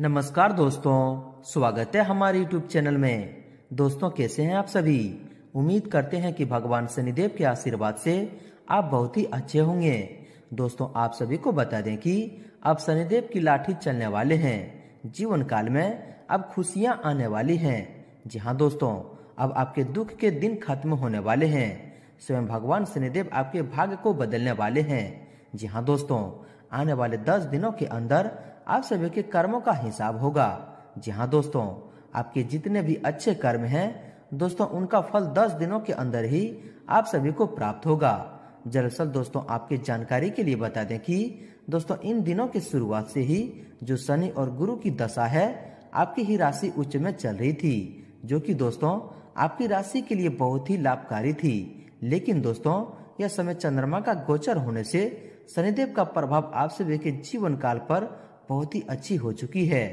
नमस्कार दोस्तों स्वागत है हमारे यूट्यूब चैनल में दोस्तों कैसे हैं आप सभी उम्मीद करते हैं कि भगवान शनिदेव के आशीर्वाद से आप बहुत ही अच्छे होंगे दोस्तों आप सभी को बता दें कि अब शनिदेव की लाठी चलने वाले हैं जीवन काल में अब खुशियां आने वाली हैं जी हाँ दोस्तों अब आपके दुख के दिन खत्म होने वाले हैं स्वयं भगवान शनिदेव आपके भाग्य को बदलने वाले हैं जी हाँ दोस्तों आने वाले दस दिनों के अंदर आप सभी के कर्मों का हिसाब होगा जी हाँ दोस्तों आपके जितने भी अच्छे कर्म हैं दोस्तों उनका फल दस दिनों के अंदर ही आप सभी को प्राप्त होगा दरअसल दोस्तों आपके जानकारी के लिए बता दें कि दोस्तों इन दिनों की शुरुआत से ही जो शनि और गुरु की दशा है आपकी ही राशि उच्च में चल रही थी जो कि दोस्तों आपकी राशि के लिए बहुत ही लाभकारी थी लेकिन दोस्तों यह समय चंद्रमा का गोचर होने से शनिदेव का प्रभाव आप सभी के जीवन काल पर बहुत ही अच्छी हो चुकी है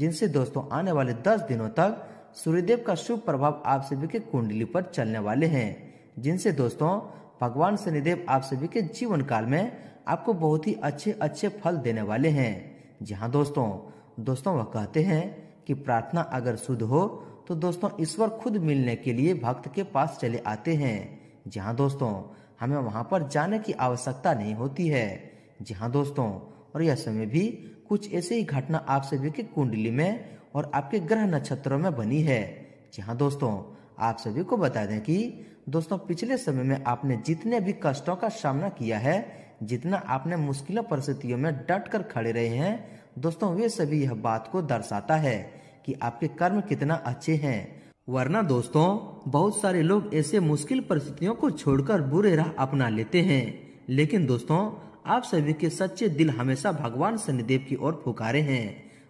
जिनसे दोस्तों आने वाले दस दिनों तक सूर्यदेव का शुभ प्रभाव आप सभी के कुंडली पर चलने वाले हैं जिनसे दोस्तों भगवान शनिदेव आप सभी के जीवन काल में आपको बहुत ही अच्छे अच्छे फल देने वाले हैं हाँ दोस्तों दोस्तों वह कहते हैं कि प्रार्थना अगर शुद्ध हो तो दोस्तों ईश्वर खुद मिलने के लिए भक्त के पास चले आते हैं हाँ दोस्तों हमें वहाँ पर जाने की आवश्यकता नहीं होती है जी हाँ दोस्तों और यह समय भी कुछ ऐसे ही घटना आप सभी की कुंडली में और आपके ग्रह नक्षत्रों में बनी है जी हाँ दोस्तों आप सभी को बता दें कि दोस्तों पिछले समय में आपने जितने भी कष्टों का सामना किया है जितना आपने मुश्किलों परिस्थितियों में डट कर खड़े रहे हैं दोस्तों वे सभी यह बात को दर्शाता है कि आपके कर्म कितना अच्छे हैं वरना दोस्तों बहुत सारे लोग ऐसे मुश्किल परिस्थितियों को छोड़कर बुरे राह अपना लेते हैं लेकिन दोस्तों आप सभी के सच्चे दिल हमेशा भगवान शनिदेव की ओर पुकारे हैं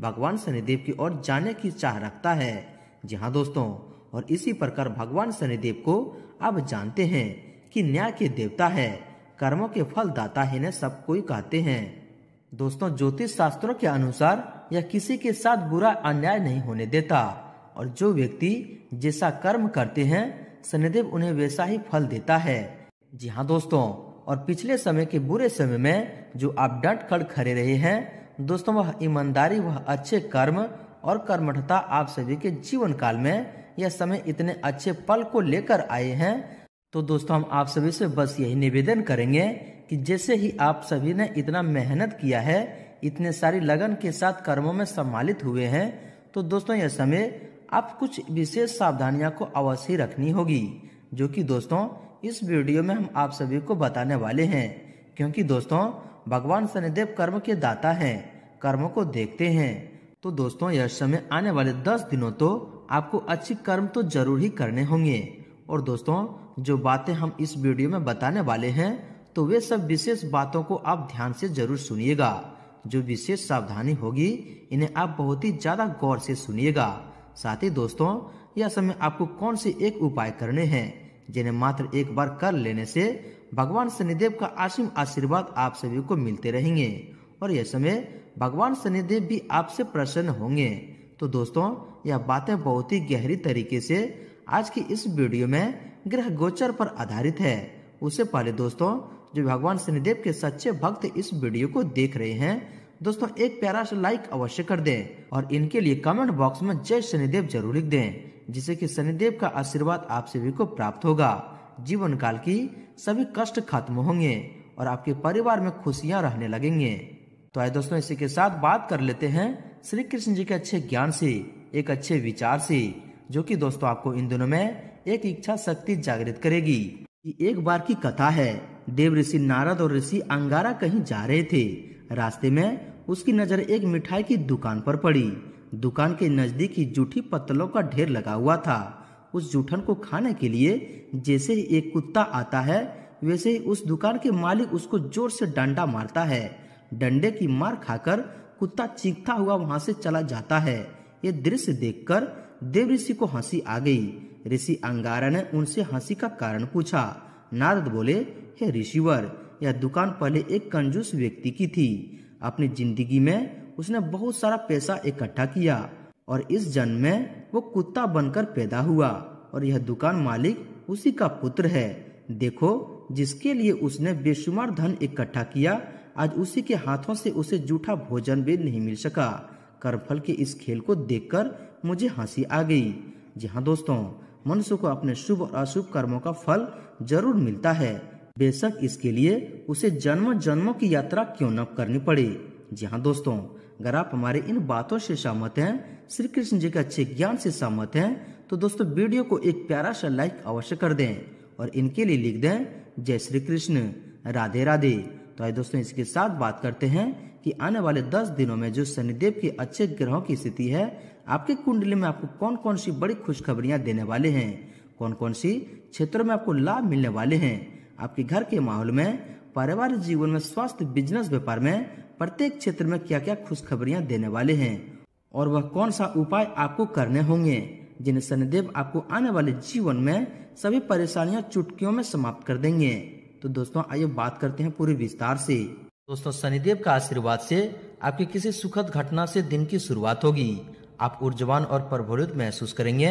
भगवान शनिदेव की ओर जाने की चाह रखता है जी हाँ दोस्तों और इसी प्रकार भगवान शनिदेव को आप जानते हैं कि न्याय के देवता है कर्मों के फल दाता ही ने सब कोई कहते हैं दोस्तों ज्योतिष शास्त्रों के अनुसार यह किसी के साथ बुरा अन्याय नहीं होने देता और जो व्यक्ति जैसा कर्म करते हैं शनिदेव उन्हें वैसा ही फल देता है जी हाँ दोस्तों और पिछले समय के बुरे समय में जो आप डट खड़ खड़े रहे हैं दोस्तों वह ईमानदारी वह अच्छे कर्म और कर्मठता आप सभी के जीवन काल में यह समय इतने अच्छे पल को लेकर आए हैं तो दोस्तों हम आप सभी से बस यही निवेदन करेंगे कि जैसे ही आप सभी ने इतना मेहनत किया है इतने सारी लगन के साथ कर्मों में सम्मालित हुए हैं तो दोस्तों यह समय आप कुछ विशेष सावधानियां को अवश्य रखनी होगी जो कि दोस्तों इस वीडियो में हम आप सभी को बताने वाले हैं क्योंकि दोस्तों भगवान शनिदेव कर्म के दाता हैं कर्मों को देखते हैं तो दोस्तों यह समय आने वाले दस दिनों तो आपको अच्छी कर्म तो जरूर ही करने होंगे और दोस्तों जो बातें हम इस वीडियो में बताने वाले हैं तो वे सब विशेष बातों को आप ध्यान से जरूर सुनिएगा जो विशेष सावधानी होगी इन्हें आप बहुत ही ज्यादा गौर से सुनिएगा साथ ही दोस्तों यह समय आपको कौन से एक उपाय करने हैं जिन्हें मात्र एक बार कर लेने से भगवान शनिदेव का असीम आशीर्वाद आप सभी को मिलते रहेंगे और यह समय भगवान शनिदेव भी आपसे प्रसन्न होंगे तो दोस्तों यह बातें बहुत ही गहरी तरीके से आज की इस वीडियो में ग्रह गोचर पर आधारित है उससे पहले दोस्तों जो भगवान शनिदेव के सच्चे भक्त इस वीडियो को देख रहे हैं दोस्तों एक प्यारा सा लाइक अवश्य कर दें और इनके लिए कमेंट बॉक्स में जय शनिदेव जरूर लिख दें जिसे कि शनिदेव का आशीर्वाद आप सभी को प्राप्त होगा जीवन काल की सभी कष्ट खत्म होंगे और आपके परिवार में खुशियां रहने लगेंगे तो आए दोस्तों इसी के साथ बात कर लेते हैं श्री कृष्ण जी के अच्छे ज्ञान से एक अच्छे विचार से जो कि दोस्तों आपको इन दिनों में एक इच्छा शक्ति जागृत करेगी एक बार की कथा है देव ऋषि नारद और ऋषि अंगारा कहीं जा रहे थे रास्ते में उसकी नजर एक मिठाई की दुकान पर पड़ी दुकान के नज़दीक ही जूठी पत्तलों का ढेर लगा हुआ था उस जूठन को खाने के लिए जैसे ही एक कुत्ता आता है वैसे ही उस दुकान के मालिक उसको जोर से डंडा मारता है डंडे की मार खाकर कुत्ता चीखता हुआ वहां से चला जाता है ये दृश्य देखकर देव ऋषि को हंसी आ गई ऋषि अंगारा ने उनसे हंसी का कारण पूछा नारद बोले हे ऋषिवर यह दुकान पहले एक कंजूस व्यक्ति की थी अपनी जिंदगी में उसने बहुत सारा पैसा इकट्ठा किया और इस जन्म में वो कुत्ता बनकर पैदा हुआ और यह दुकान मालिक उसी का पुत्र है देखो जिसके लिए उसने बेशुमार धन इकट्ठा किया आज उसी के हाथों से उसे जूठा भोजन भी नहीं मिल सका करफल के इस खेल को देखकर मुझे हंसी आ गई जी हाँ दोस्तों मनुष्य को अपने शुभ और अशुभ कर्मों का फल जरूर मिलता है बेशक इसके लिए उसे जन्म जन्मों की यात्रा क्यों न करनी पड़े जी हाँ दोस्तों अगर आप हमारे इन बातों से सहमत हैं श्री कृष्ण जी के अच्छे ज्ञान से सहमत हैं तो दोस्तों वीडियो को एक प्यारा सा लाइक अवश्य कर दें और इनके लिए लिख दें जय श्री कृष्ण राधे राधे तो आइए दोस्तों इसके साथ बात करते हैं कि आने वाले दस दिनों में जो शनिदेव के अच्छे ग्रहों की स्थिति है आपके कुंडली में आपको कौन कौन सी बड़ी खुशखबरियां देने वाले हैं कौन कौन सी क्षेत्रों में आपको लाभ मिलने वाले हैं आपके घर के माहौल में पारिवारिक जीवन में स्वास्थ्य बिजनेस व्यापार में प्रत्येक क्षेत्र में क्या क्या खुशखबरियां देने वाले हैं और वह कौन सा उपाय आपको करने होंगे जिन्हें शनिदेव आपको आने वाले जीवन में सभी परेशानियां चुटकियों में समाप्त कर देंगे तो दोस्तों आइए बात करते हैं पूरे विस्तार से दोस्तों शनिदेव का आशीर्वाद से आपकी किसी सुखद घटना से दिन की शुरुआत होगी आप ऊर्जावान और प्रभुलित महसूस करेंगे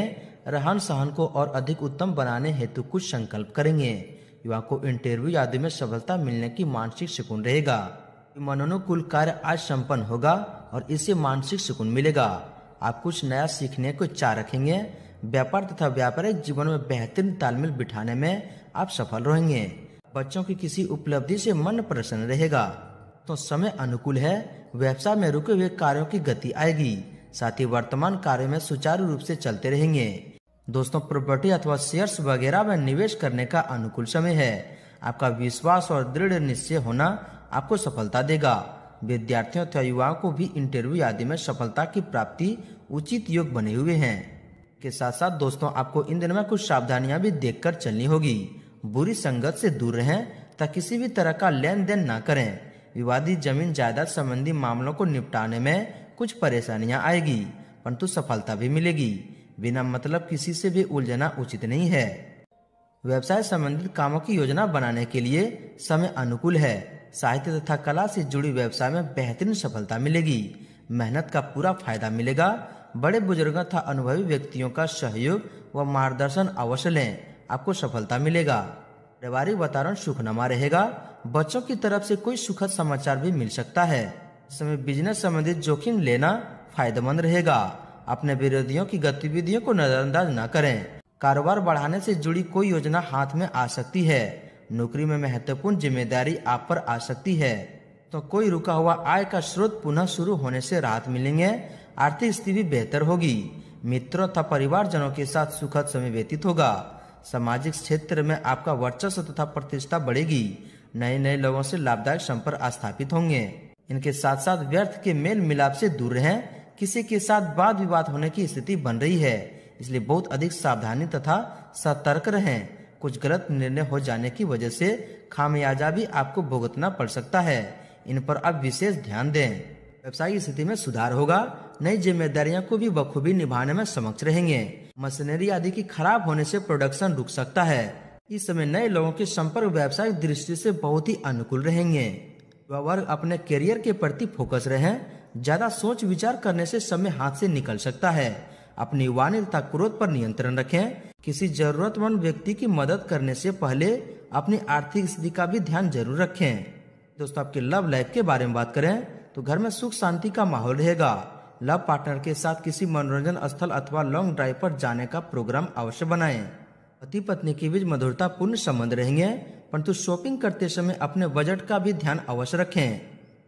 रहन सहन को और अधिक उत्तम बनाने हेतु कुछ संकल्प करेंगे युवा को इंटरव्यू आदि में सफलता मिलने की मानसिक सुकून रहेगा मनोनुकूल कार्य आज संपन्न होगा और इससे मानसिक सुकून मिलेगा आप कुछ नया सीखने को चाह रखेंगे व्यापार तथा व्यापारिक जीवन में बेहतरीन तालमेल बिठाने में आप सफल रहेंगे बच्चों की किसी उपलब्धि से मन प्रसन्न रहेगा तो समय अनुकूल है व्यवसाय में रुके हुए कार्यों की गति आएगी साथ ही वर्तमान कार्य में सुचारू रूप से चलते रहेंगे दोस्तों प्रॉपर्टी अथवा शेयर्स वगैरह में निवेश करने का अनुकूल समय है आपका विश्वास और दृढ़ निश्चय होना आपको सफलता देगा विद्यार्थियों तथा युवाओं को भी इंटरव्यू आदि में सफलता की प्राप्ति उचित योग बने हुए हैं के साथ साथ दोस्तों आपको इन दिनों में कुछ सावधानियां भी देखकर चलनी होगी बुरी संगत से दूर रहें तथा किसी भी तरह का लेन देन न करें विवादित जमीन जायदाद संबंधी मामलों को निपटाने में कुछ परेशानियां आएगी परंतु सफलता भी मिलेगी बिना मतलब किसी से भी उलझना उचित नहीं है व्यवसाय संबंधित कामों की योजना बनाने के लिए समय अनुकूल है साहित्य तथा कला से जुड़ी व्यवसाय में बेहतरीन सफलता मिलेगी मेहनत का पूरा फायदा मिलेगा बड़े बुजुर्गों तथा अनुभवी व्यक्तियों का सहयोग व मार्गदर्शन अवश्य लें आपको सफलता मिलेगा पारिवारिक वातावरण सुखनमा रहेगा बच्चों की तरफ से कोई सुखद समाचार भी मिल सकता है समय बिजनेस संबंधित जोखिम लेना फायदेमंद रहेगा अपने विरोधियों की गतिविधियों को नजरअंदाज न करें कारोबार बढ़ाने से जुड़ी कोई योजना हाथ में आ सकती है नौकरी में महत्वपूर्ण जिम्मेदारी आप पर आ सकती है तो कोई रुका हुआ आय का स्रोत पुनः शुरू होने से राहत मिलेंगे आर्थिक स्थिति बेहतर होगी मित्रों तथा परिवार जनों के साथ सुखद समय व्यतीत होगा सामाजिक क्षेत्र में आपका वर्चस्व तथा प्रतिष्ठा बढ़ेगी नए नए लोगों से लाभदायक संपर्क स्थापित होंगे इनके साथ साथ व्यर्थ के मेल मिलाप से दूर रहें किसी के साथ वाद विवाद होने की स्थिति बन रही है इसलिए बहुत अधिक सावधानी तथा सतर्क रहें कुछ गलत निर्णय हो जाने की वजह से खामियाजा भी आपको भुगतना पड़ सकता है इन पर आप विशेष ध्यान दें व्यवसायिक स्थिति में सुधार होगा नई जिम्मेदारियों को भी बखूबी निभाने में समक्ष रहेंगे मशीनरी आदि की खराब होने से प्रोडक्शन रुक सकता है इस समय नए लोगों के संपर्क व्यावसायिक दृष्टि से बहुत ही अनुकूल रहेंगे वर्ग अपने करियर के प्रति फोकस रहे ज्यादा सोच विचार करने से समय हाथ से निकल सकता है अपनी वाणी तथा क्रोध पर नियंत्रण रखें किसी जरूरतमंद व्यक्ति की मदद करने से पहले अपनी आर्थिक स्थिति का भी ध्यान जरूर रखें दोस्तों आपके लव लाइफ के बारे में बात करें तो घर में सुख शांति का माहौल रहेगा लव पार्टनर के साथ किसी मनोरंजन स्थल अथवा लॉन्ग ड्राइव पर जाने का प्रोग्राम अवश्य बनाएं पति पत्नी के बीच मधुरता पूर्ण संबंध रहेंगे परंतु शॉपिंग करते समय अपने बजट का भी ध्यान अवश्य रखें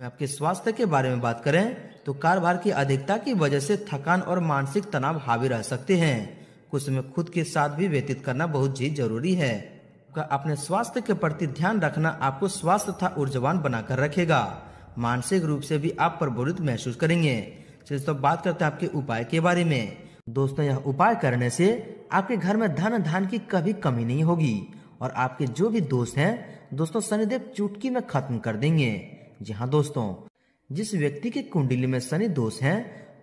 आपके स्वास्थ्य के बारे में बात करें तो कारोबार की अधिकता की वजह से थकान और मानसिक तनाव हावी रह सकते हैं कुछ समय खुद के साथ भी व्यतीत करना बहुत ही जरूरी है का अपने स्वास्थ्य के प्रति ध्यान रखना आपको स्वास्थ्य तथा ऊर्जावान बनाकर रखेगा मानसिक रूप से भी आप प्रबोधित महसूस करेंगे चलिए तो बात करते हैं आपके उपाय के बारे में दोस्तों यह उपाय करने से आपके घर में धन धान की कभी कमी नहीं होगी और आपके जो भी दोस्त हैं दोस्तों शनिदेव चुटकी में खत्म कर देंगे जी हाँ दोस्तों जिस व्यक्ति के कुंडली में शनि दोष है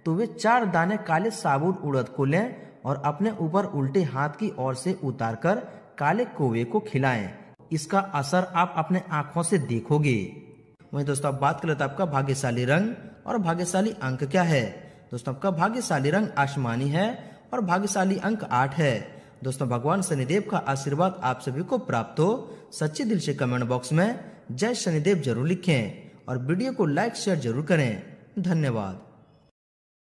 तो वे चार दाने काले साबुन उड़द को लें और अपने ऊपर उल्टे हाथ की ओर से उतारकर काले कोवे को खिलाएं इसका असर आप अपने आंखों से देखोगे वहीं दोस्तों आप बात कर लेते आपका भाग्यशाली रंग और भाग्यशाली अंक क्या है दोस्तों आपका भाग्यशाली रंग आसमानी है और भाग्यशाली अंक आठ है दोस्तों भगवान शनिदेव का आशीर्वाद आप सभी को प्राप्त हो सच्चे दिल से कमेंट बॉक्स में जय शनिदेव जरूर लिखें और वीडियो को लाइक शेयर जरूर करें धन्यवाद